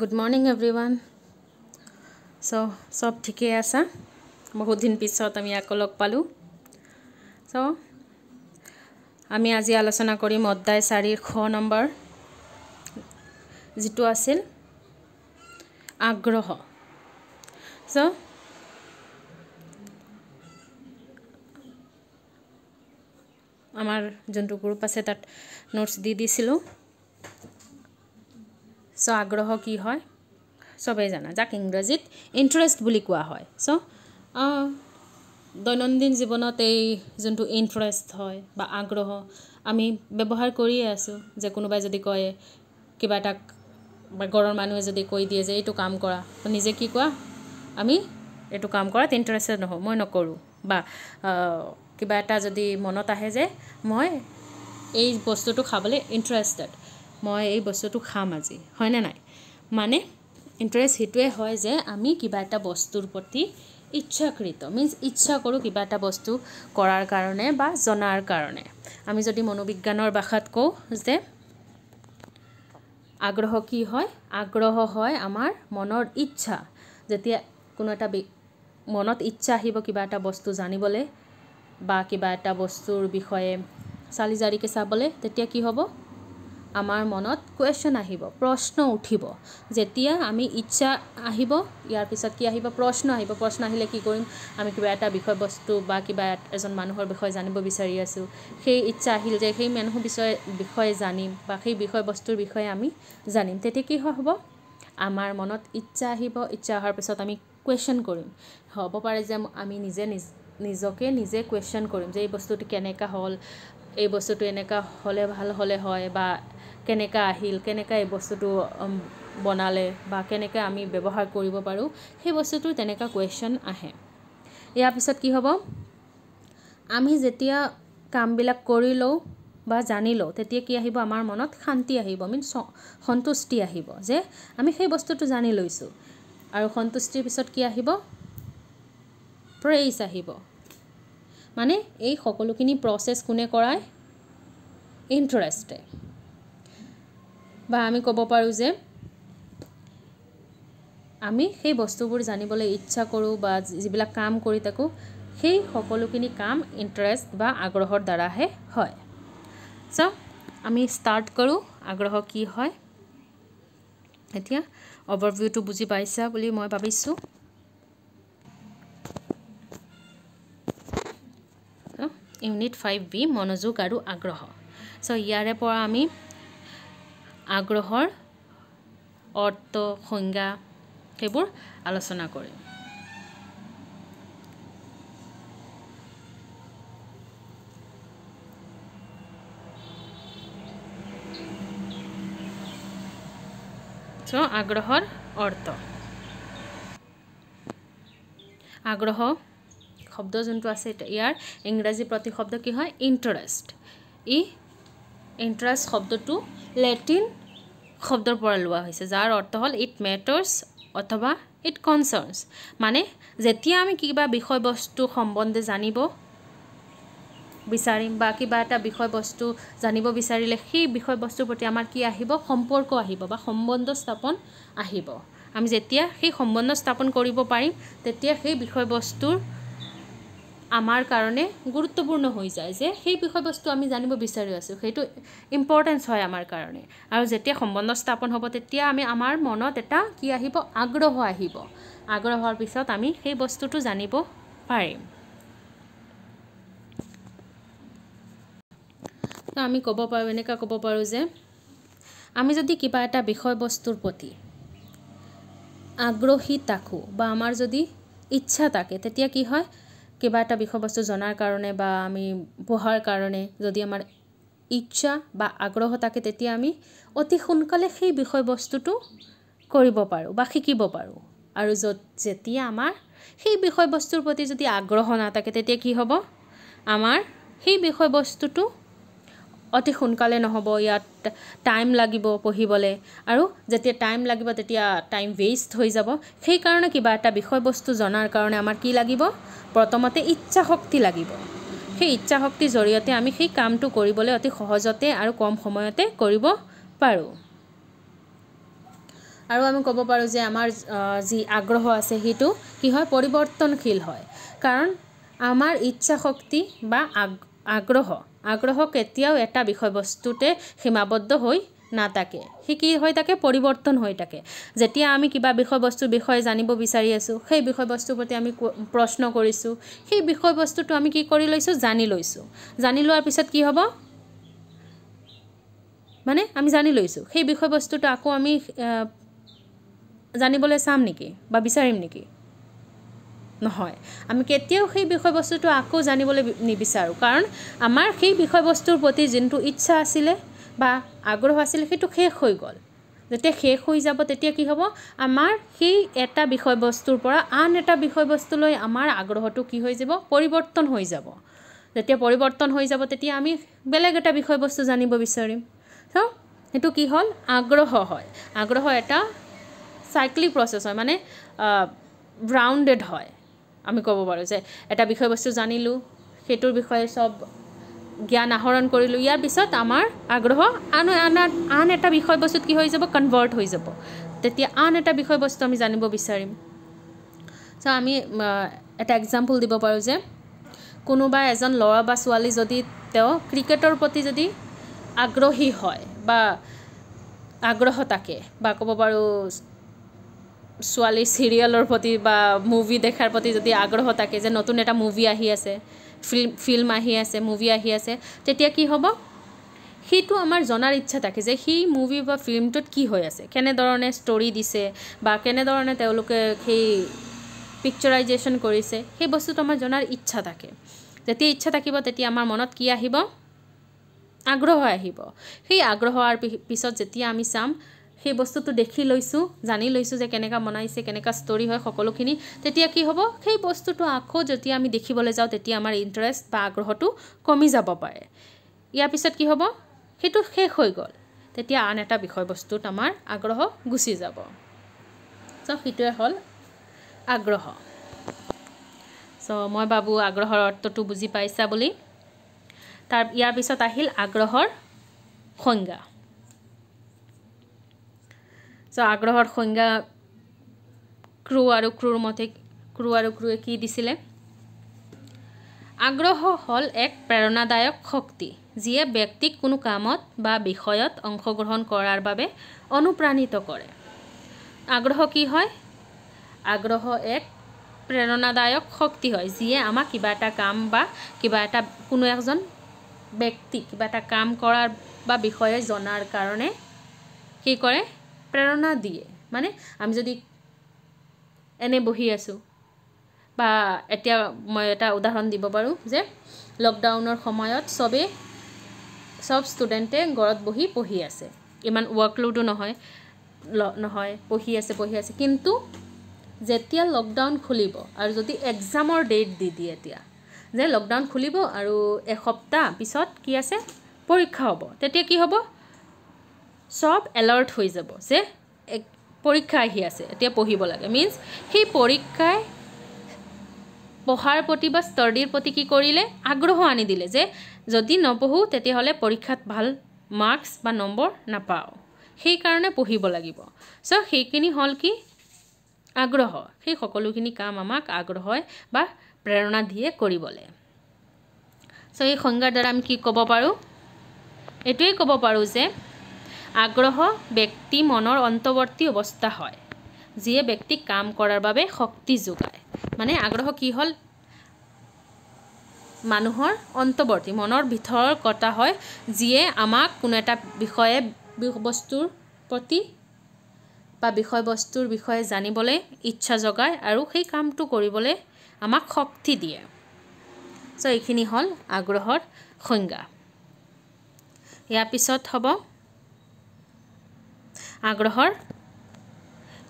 good morning everyone চ' চব ঠিকে আছা বহুত দিন পিছত আমি আকৌ লগ পালোঁ চ' আমি আজি আলোচনা কৰিম অদ্দাই চাৰিৰ শ নম্বৰ যিটো আছিল আগ্ৰহ চ' আমাৰ যোনটো গ্ৰুপ আছে তাত নোটছ দি দিছিলোঁ চ' আগ্ৰহ কি হয় চবেই জানা যাক ইংৰাজীত ইণ্টাৰেষ্ট বুলি কোৱা হয় চ' দৈনন্দিন জীৱনত এই যোনটো ইণ্টাৰেষ্ট হয় বা আগ্ৰহ আমি ব্যৱহাৰ কৰিয়ে আছোঁ যে কোনোবাই যদি কয় কিবা এটা বা ঘৰৰ মানুহে যদি কৈ দিয়ে যে এইটো কাম কৰা নিজে কি কোৱা আমি এইটো কাম কৰাত ইণ্টাৰেষ্টেড নহওঁ মই নকৰোঁ বা কিবা এটা যদি মনত আহে যে মই এই বস্তুটো খাবলৈ ইণ্টাৰেষ্টেড মই এই বস্তুটো খাম আজি হয়নে নাই মানে ইণ্টাৰেষ্ট সেইটোৱে হয় যে আমি কিবা এটা বস্তুৰ প্ৰতি ইচ্ছাকৃত মিনছ ইচ্ছা কৰোঁ কিবা এটা বস্তু কৰাৰ কাৰণে বা জনাৰ কাৰণে আমি যদি মনোবিজ্ঞানৰ ভাষাত কওঁ যে আগ্ৰহ কি হয় আগ্ৰহ হয় আমাৰ মনৰ ইচ্ছা যেতিয়া কোনো এটা মনত ইচ্ছা আহিব কিবা এটা বস্তু জানিবলৈ বা কিবা এটা বস্তুৰ বিষয়ে চালি জাৰিকৈ চাবলৈ তেতিয়া কি হ'ব আমাৰ মনত কুৱেশ্যন আহিব প্ৰশ্ন উঠিব যেতিয়া আমি ইচ্ছা আহিব ইয়াৰ পিছত কি আহিব প্ৰশ্ন আহিব প্ৰশ্ন আহিলে কি কৰিম আমি কিবা এটা বিষয়বস্তু বা কিবা এজন মানুহৰ বিষয়ে জানিব বিচাৰি আছোঁ সেই ইচ্ছা আহিল যে সেই মানুহ বিষয়ে বিষয়ে জানিম বা সেই বিষয়বস্তুৰ বিষয়ে আমি জানিম তেতিয়া কি হ'ব আমাৰ মনত ইচ্ছা আহিব ইচ্ছা অহাৰ পিছত আমি কুৱেশ্যন কৰিম হ'ব পাৰে যে আমি নিজে নিজ নিজকে নিজে কুৱেশ্যন কৰিম যে এই বস্তুটো কেনেকুৱা হ'ল এই বস্তুটো এনেকুৱা হ'লে ভাল হ'লে হয় বা কেনেকৈ আহিল কেনেকৈ এই বস্তুটো বনালে বা কেনেকৈ আমি ব্যৱহাৰ কৰিব পাৰোঁ সেই বস্তুটো তেনেকুৱা কুৱেশ্যন আহে ইয়াৰ পিছত কি হ'ব আমি যেতিয়া কামবিলাক কৰি লওঁ বা জানি লওঁ তেতিয়া কি আহিব আমাৰ মনত শান্তি আহিব মিন সন্তুষ্টি আহিব যে আমি সেই বস্তুটো জানি লৈছোঁ আৰু সন্তুষ্টিৰ পিছত কি আহিব প্ৰেইজ আহিব মানে এই সকলোখিনি প্ৰচেছ কোনে কৰায় ইণ্টাৰেষ্টে বা আমি ক'ব পাৰোঁ যে আমি সেই বস্তুবোৰ জানিবলৈ ইচ্ছা কৰোঁ বা যিবিলাক কাম কৰি থাকোঁ সেই সকলোখিনি কাম ইণ্টাৰেষ্ট বা আগ্ৰহৰ দ্বাৰাহে হয় চ' আমি ষ্টাৰ্ট কৰোঁ আগ্ৰহ কি হয় এতিয়া অভাৰভিউটো বুজি পাইছা বুলি মই ভাবিছোঁ ইউনিট ফাইভ বি মনোযোগ আৰু আগ্ৰহ চ' ইয়াৰে পৰা আমি আগ্ৰহৰ অৰ্থ সংজ্ঞা সেইবোৰ আলোচনা কৰিম চ' আগ্ৰহৰ অৰ্থ আগ্ৰহ শব্দ যোনটো আছে ইয়াৰ ইংৰাজী প্ৰতি শব্দ কি হয় ইণ্টাৰেষ্ট ই ইণ্টাৰেষ্ট শব্দটো লেটিন শব্দৰ পৰা লোৱা হৈছে যাৰ অৰ্থ হ'ল ইট মেটাৰ্ছ অথবা ইট কনচাৰ্ণচ মানে যেতিয়া আমি কিবা বিষয়বস্তু সম্বন্ধে জানিব বিচাৰিম বা কিবা এটা বিষয়বস্তু জানিব বিচাৰিলে সেই বিষয়বস্তুৰ প্ৰতি আমাৰ কি আহিব সম্পৰ্ক আহিব বা সম্বন্ধ স্থাপন আহিব আমি যেতিয়া সেই সম্বন্ধ স্থাপন কৰিব পাৰিম তেতিয়া সেই বিষয়বস্তুৰ আমাৰ কাৰণে গুৰুত্বপূৰ্ণ হৈ যায় যে সেই বিষয়বস্তু আমি জানিব বিচাৰি আছোঁ সেইটো ইম্পৰ্টেঞ্চ হয় আমাৰ কাৰণে আৰু যেতিয়া সম্বন্ধ স্থাপন হ'ব তেতিয়া আমি আমাৰ মনত এটা কি আহিব আগ্ৰহ আহিব আগ্ৰহ হোৱাৰ পিছত আমি সেই বস্তুটো জানিব পাৰিম আমি ক'ব পাৰোঁ এনেকুৱা ক'ব পাৰোঁ যে আমি যদি কিবা এটা বিষয়বস্তুৰ প্ৰতি আগ্ৰহী থাকোঁ বা আমাৰ যদি ইচ্ছা থাকে তেতিয়া কি হয় কিবা এটা বিষয়বস্তু জনাৰ কাৰণে বা আমি পঢ়াৰ কাৰণে যদি আমাৰ ইচ্ছা বা আগ্ৰহ থাকে তেতিয়া আমি অতি সোনকালে সেই বিষয়বস্তুটো কৰিব পাৰোঁ বা শিকিব পাৰোঁ আৰু য'ত যেতিয়া আমাৰ সেই বিষয়বস্তুৰ প্ৰতি যদি আগ্ৰহ নাথাকে তেতিয়া কি হ'ব আমাৰ সেই বিষয়বস্তুটো অতি সোনকালে নহ'ব ইয়াত টাইম লাগিব পঢ়িবলৈ আৰু যেতিয়া টাইম লাগিব তেতিয়া টাইম ৱেষ্ট হৈ যাব সেইকাৰণে কিবা এটা বিষয়বস্তু জনাৰ কাৰণে আমাৰ কি লাগিব প্ৰথমতে ইচ্ছা শক্তি লাগিব সেই ইচ্ছা শক্তিৰ জৰিয়তে আমি সেই কামটো কৰিবলৈ অতি সহজতে আৰু কম সময়তে কৰিব পাৰোঁ আৰু আমি ক'ব পাৰোঁ যে আমাৰ যি আগ্ৰহ আছে সেইটো কি হয় পৰিৱৰ্তনশীল হয় কাৰণ আমাৰ ইচ্ছা শক্তি বা আগ্ৰহ আগ্ৰহ কেতিয়াও এটা বিষয়বস্তুতে সীমাবদ্ধ হৈ নাথাকে সি কি হৈ থাকে পৰিৱৰ্তন হৈ থাকে যেতিয়া আমি কিবা বিষয়বস্তুৰ বিষয়ে জানিব বিচাৰি আছোঁ সেই বিষয়বস্তুৰ প্ৰতি আমি প্ৰশ্ন কৰিছোঁ সেই বিষয়বস্তুটো আমি কি কৰি লৈছোঁ জানি লৈছোঁ জানি লোৱাৰ পিছত কি হ'ব মানে আমি জানি লৈছোঁ সেই বিষয়বস্তুটো আকৌ আমি জানিবলৈ চাম নেকি বা বিচাৰিম নেকি নহয় আমি কেতিয়াও সেই বিষয়বস্তুটো আকৌ জানিবলৈ নিবিচাৰোঁ কাৰণ আমাৰ সেই বিষয়বস্তুৰ প্ৰতি যোনটো ইচ্ছা আছিলে বা আগ্ৰহ আছিলে সেইটো শেষ হৈ গ'ল যেতিয়া শেষ হৈ যাব তেতিয়া কি হ'ব আমাৰ সেই এটা বিষয়বস্তুৰ পৰা আন এটা বিষয়বস্তুলৈ আমাৰ আগ্ৰহটো কি হৈ যাব পৰিৱৰ্তন হৈ যাব যেতিয়া পৰিৱৰ্তন হৈ যাব তেতিয়া আমি বেলেগ এটা বিষয়বস্তু জানিব বিচাৰিম চ' সেইটো কি হ'ল আগ্ৰহ হয় আগ্ৰহ এটা চাইক্লিক প্ৰচেছ হয় মানে ৰাউণ্ডেড হয় আমি ক'ব পাৰোঁ যে এটা বিষয়বস্তু জানিলোঁ সেইটোৰ বিষয়ে চব জ্ঞান আহৰণ কৰিলোঁ ইয়াৰ পিছত আমাৰ আগ্ৰহ আন আন আন এটা বিষয়বস্তুত কি হৈ যাব কনভাৰ্ট হৈ যাব তেতিয়া আন এটা বিষয়বস্তু আমি জানিব বিচাৰিম চ' আমি এটা এক্সাম্পল দিব পাৰোঁ যে কোনোবা এজন ল'ৰা বা ছোৱালী যদি তেওঁ ক্ৰিকেটৰ প্ৰতি যদি আগ্ৰহী হয় বা আগ্ৰহ তাকে বা ক'ব পাৰোঁ ছোৱালীৰ চিৰিয়েলৰ প্ৰতি বা মুভি দেখাৰ প্ৰতি যদি আগ্ৰহ থাকে যে নতুন এটা মুভি আহি আছে ফিল্ম ফিল্ম আহি আছে মুভি আহি আছে তেতিয়া কি হ'ব সেইটো আমাৰ জনাৰ ইচ্ছা থাকে যে সেই মুভি বা ফিল্মটোত কি হৈ আছে কেনেধৰণে ষ্টৰি দিছে বা কেনেধৰণে তেওঁলোকে সেই পিকচাৰাইজেশ্যন কৰিছে সেই বস্তুটো আমাৰ জনাৰ ইচ্ছা থাকে যেতিয়া ইচ্ছা থাকিব তেতিয়া আমাৰ মনত কি আহিব আগ্ৰহ আহিব সেই আগ্ৰহ পিছত যেতিয়া আমি চাম সেই বস্তুটো দেখি লৈছোঁ জানি লৈছোঁ যে কেনেকুৱা বনাইছে কেনেকুৱা ষ্টৰি হয় সকলোখিনি তেতিয়া কি হ'ব সেই বস্তুটো আকৌ যেতিয়া আমি দেখিবলৈ যাওঁ তেতিয়া আমাৰ ইণ্টাৰেষ্ট বা আগ্ৰহটো কমি যাব পাৰে ইয়াৰ পিছত কি হ'ব সেইটো শেষ হৈ গ'ল তেতিয়া আন এটা বিষয়বস্তুত আমাৰ আগ্ৰহ গুচি যাব চ' সেইটোৱে হ'ল আগ্ৰহ চ' মই ভাবোঁ আগ্ৰহৰ অৰ্থটো বুজি পাইছা বুলি তাৰ ইয়াৰ পিছত আহিল আগ্ৰহৰ সংজ্ঞা চ' আগ্ৰহৰ সংজ্ঞা ক্ৰু আৰু ক্ৰুৰ মতে ক্ৰু আৰু ক্ৰুৱে কি দিছিলে আগ্ৰহ হ'ল এক প্ৰেৰণাদায়ক শক্তি যিয়ে ব্যক্তিক কোনো কামত বা বিষয়ত অংশগ্ৰহণ কৰাৰ বাবে অনুপ্ৰাণিত কৰে আগ্ৰহ কি হয় আগ্ৰহ এক প্ৰেৰণাদায়ক শক্তি হয় যিয়ে আমাক কিবা এটা কাম বা কিবা এটা কোনো এজন ব্যক্তি কিবা এটা কাম কৰাৰ বা বিষয়ে জনাৰ কাৰণে কি কৰে প্ৰেৰণা দিয়ে মানে আমি যদি এনে বহি আছোঁ বা এতিয়া মই এটা উদাহৰণ দিব পাৰোঁ যে লকডাউনৰ সময়ত চবেই চব ষ্টুডেণ্টে ঘৰত বহি পঢ়ি আছে ইমান ৱৰ্কলোডো নহয় নহয় পঢ়ি আছে পঢ়ি আছে কিন্তু যেতিয়া লকডাউন খুলিব আৰু যদি এক্সামৰ ডেট দি দিয়ে এতিয়া যে লকডাউন খুলিব আৰু এসপ্তাহ পিছত কি আছে পৰীক্ষা হ'ব তেতিয়া কি হ'ব চব এলাৰ্ট হৈ যাব যে এক পৰীক্ষা আহি আছে এতিয়া পঢ়িব লাগে মিনছ সেই পৰীক্ষাই পঢ়াৰ প্ৰতি বা ষ্টাডিৰ প্ৰতি কি কৰিলে আগ্ৰহ আনি দিলে যে যদি নপঢ়োঁ তেতিয়াহ'লে পৰীক্ষাত ভাল মাৰ্কছ বা নম্বৰ নাপাওঁ সেইকাৰণে পঢ়িব লাগিব চ' সেইখিনি হ'ল কি আগ্ৰহ সেই সকলোখিনি কাম আমাক আগ্ৰহই বা প্ৰেৰণা দিয়ে কৰিবলৈ চ' এই সংজ্ঞাৰ দ্বাৰা আমি কি ক'ব পাৰোঁ এইটোৱেই ক'ব পাৰোঁ যে আগ্ৰহ ব্যক্তি মনৰ অন্তৱৰ্তী অৱস্থা হয় যিয়ে ব্যক্তিক কাম কৰাৰ বাবে শক্তি যোগায় মানে আগ্ৰহ কি হ'ল মানুহৰ অন্তৱৰ্তী মনৰ ভিতৰৰ কথা হয় যিয়ে আমাক কোনো এটা বিষয়ে বস্তুৰ প্ৰতি বা বিষয়বস্তুৰ বিষয়ে জানিবলৈ ইচ্ছা যোগায় আৰু সেই কামটো কৰিবলৈ আমাক শক্তি দিয়ে চ' এইখিনি হ'ল আগ্ৰহৰ সংজ্ঞা ইয়াৰ পিছত হ'ব আগ্ৰহৰ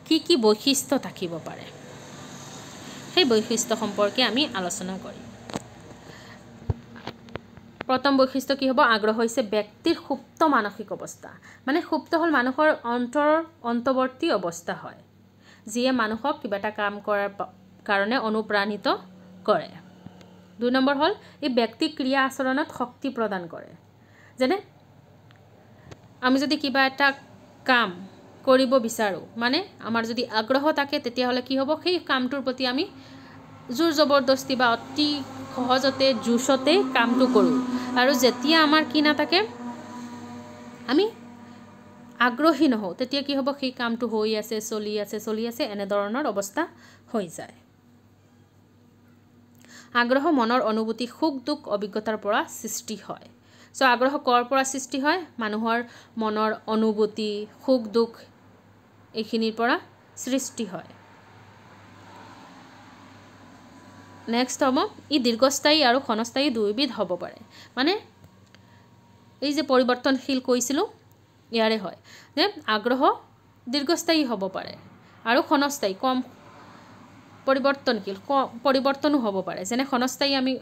কি কি বৈশিষ্ট্য থাকিব পাৰে সেই বৈশিষ্ট্য সম্পৰ্কে আমি আলোচনা কৰিম প্ৰথম বৈশিষ্ট্য কি হ'ব আগ্ৰহ হৈছে ব্যক্তিৰ সুপ্ত মানসিক অৱস্থা মানে সুপ্ত হ'ল মানুহৰ অন্তৰৰ অন্তৱৰ্তী অৱস্থা হয় যিয়ে মানুহক কিবা এটা কাম কৰাৰ কাৰণে অনুপ্ৰাণিত কৰে দুই নম্বৰ হ'ল এই ব্যক্তি ক্ৰিয়া আচৰণত শক্তি প্ৰদান কৰে যেনে আমি যদি কিবা এটা কাম কৰিব বিচাৰোঁ মানে আমাৰ যদি আগ্ৰহ থাকে তেতিয়াহ'লে কি হ'ব সেই কামটোৰ প্ৰতি আমি জোৰ জবৰদস্তি বা অতি সহজতে জোচতে কামটো কৰোঁ আৰু যেতিয়া আমাৰ কি নাথাকে আমি আগ্ৰহী নহওঁ তেতিয়া কি হ'ব সেই কামটো হৈ আছে চলি আছে চলি আছে এনেধৰণৰ অৱস্থা হৈ যায় আগ্ৰহ মনৰ অনুভূতি সুখ দুখ অভিজ্ঞতাৰ পৰা সৃষ্টি হয় চ' আগ্ৰহ ক'ৰ পৰা সৃষ্টি হয় মানুহৰ মনৰ অনুভূতি সুখ দুখ এইখিনিৰ পৰা সৃষ্টি হয় নেক্সট হ'ব ই দীৰ্ঘস্থায়ী আৰু ক্ষণস্থায়ী দুয়োবিধ হ'ব পাৰে মানে এই যে পৰিৱৰ্তনশীল কৈছিলোঁ ইয়াৰে হয় যে আগ্ৰহ দীৰ্ঘস্থায়ী হ'ব পাৰে আৰু ক্ষণস্থায়ী কম পৰিৱৰ্তনশীল পৰিৱৰ্তনো হ'ব পাৰে যেনে ক্ষণস্থায়ী আমি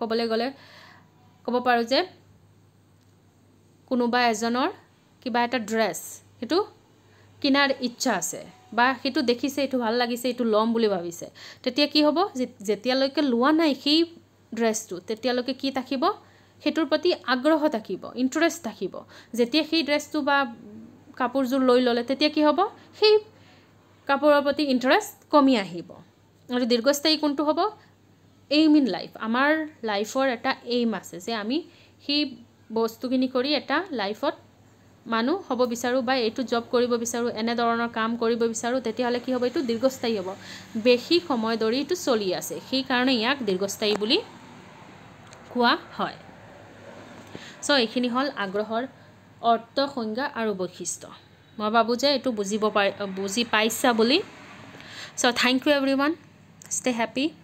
ক'বলৈ গ'লে ক'ব পাৰোঁ যে কোনোবা এজনৰ কিবা এটা ড্ৰেছ সেইটো কিনাৰ ইচ্ছা আছে বা সেইটো দেখিছে এইটো ভাল লাগিছে এইটো ল'ম বুলি ভাবিছে তেতিয়া কি হ'ব যেতিয়ালৈকে লোৱা নাই সেই ড্ৰেছটো তেতিয়ালৈকে কি থাকিব সেইটোৰ প্ৰতি আগ্ৰহ থাকিব ইণ্টাৰেষ্ট থাকিব যেতিয়া সেই ড্ৰেছটো বা কাপোৰযোৰ লৈ ল'লে তেতিয়া কি হ'ব সেই কাপোৰৰ প্ৰতি ইণ্টাৰেষ্ট কমি আহিব আৰু দীৰ্ঘস্থায়ী কোনটো হ'ব এইম ইন লাইফ আমাৰ লাইফৰ এটা এইম আছে যে আমি সেই বস্তুখিনি কৰি এটা লাইফত মানুহ হ'ব বিচাৰোঁ বা এইটো জব কৰিব বিচাৰোঁ এনেধৰণৰ কাম কৰিব বিচাৰোঁ তেতিয়াহ'লে কি হ'ব এইটো দীৰ্ঘস্থায়ী হ'ব বেছি সময় ধৰি এইটো চলি আছে সেইকাৰণে ইয়াক দীৰ্ঘস্থায়ী বুলি কোৱা হয় চ' এইখিনি হ'ল আগ্ৰহৰ অৰ্থ সংজ্ঞা আৰু বৈশিষ্ট্য মই ভাবোঁ যে এইটো বুজিব পাৰি বুজি পাইছা বুলি so' thank you everyone stay happy